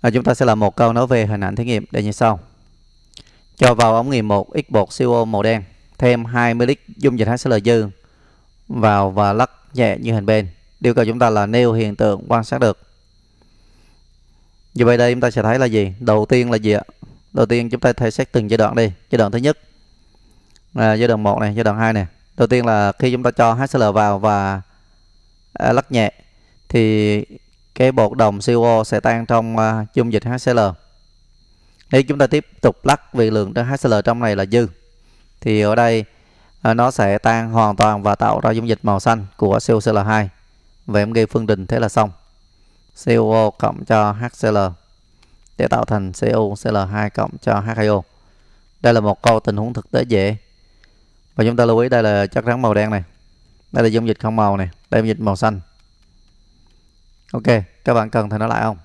à, chúng ta sẽ làm một câu nói về hình ảnh thí nghiệm để như sau cho vào ống nghiệm một ít bột CO màu đen thêm 20 lít dung dịch HCl dư vào và lắc nhẹ như hình bên yêu cầu chúng ta là nêu hiện tượng quan sát được như vậy đây chúng ta sẽ thấy là gì đầu tiên là gì ạ đầu tiên chúng ta thấy xét từng giai đoạn đi giai đoạn thứ nhất à, giai đoạn 1 này giai đoạn 2 này đầu tiên là khi chúng ta cho HCl vào và à, lắc nhẹ thì cái bột đồng CO sẽ tan trong uh, dung dịch HCl nếu chúng ta tiếp tục lắc vì lượng HCl trong này là dư thì ở đây uh, nó sẽ tan hoàn toàn và tạo ra dung dịch màu xanh của COCl2 vậy em ghi phương trình thế là xong COO cộng cho HCl để tạo thành COCl2 cộng cho H2O đây là một câu tình huống thực tế dễ và chúng ta lưu ý đây là chất rắn màu đen này đây là dung dịch không màu này đây là dung dịch màu xanh Ok, các bạn cần thì nó lại không?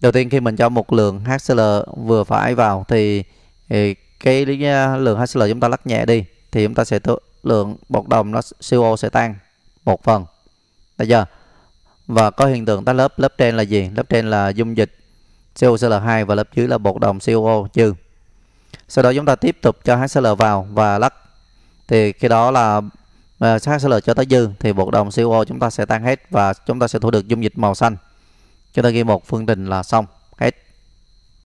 Đầu tiên khi mình cho một lượng HCL vừa phải vào thì, thì cái à, lượng HCL chúng ta lắc nhẹ đi thì chúng ta sẽ tự, lượng bột đồng nó CO sẽ tan một phần. Được giờ Và có hiện tượng ta lớp, lớp trên là gì? Lớp trên là dung dịch COCl2 và lớp dưới là bột đồng COO trừ. Sau đó chúng ta tiếp tục cho HCl vào và lắc thì khi đó là và ờ, HCl cho tới dư thì bộ đồng CO chúng ta sẽ tan hết và chúng ta sẽ thu được dung dịch màu xanh chúng ta ghi một phương trình là xong hết